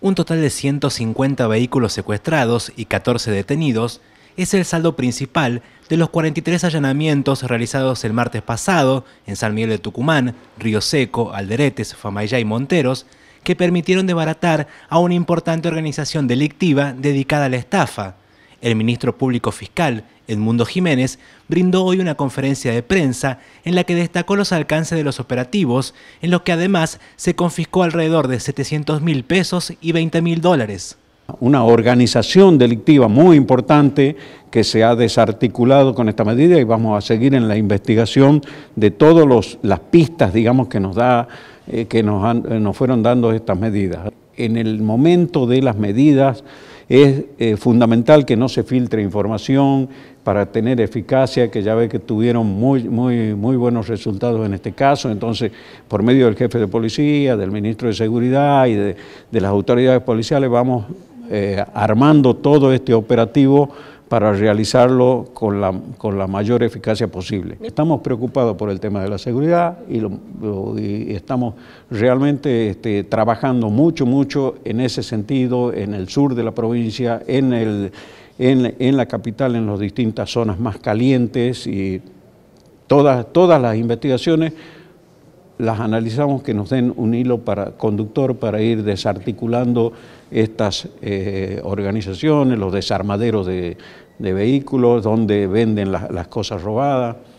Un total de 150 vehículos secuestrados y 14 detenidos es el saldo principal de los 43 allanamientos realizados el martes pasado en San Miguel de Tucumán, Río Seco, Alderetes, Famayá y Monteros, que permitieron desbaratar a una importante organización delictiva dedicada a la estafa, el ministro público fiscal, Edmundo Jiménez, brindó hoy una conferencia de prensa en la que destacó los alcances de los operativos, en los que además se confiscó alrededor de 700 mil pesos y 20 mil dólares. Una organización delictiva muy importante que se ha desarticulado con esta medida y vamos a seguir en la investigación de todas las pistas, digamos, que nos, da, eh, que nos, eh, nos fueron dando estas medidas. En el momento de las medidas es eh, fundamental que no se filtre información para tener eficacia, que ya ve que tuvieron muy, muy, muy buenos resultados en este caso. Entonces, por medio del jefe de policía, del ministro de Seguridad y de, las autoridades policiales, vamos eh, armando todo este operativo para realizarlo con la, con la mayor eficacia posible. Estamos preocupados por el tema de la seguridad y, estamos realmente este, trabajando mucho, mucho en ese sentido, en el sur de la provincia, en, el, en, la capital, en las distintas zonas más calientes y todas, todas las investigaciones las analizamos que nos den un hilo para, conductor para ir desarticulando estas eh, organizaciones, los desarmaderos de, vehículos, donde venden las cosas robadas.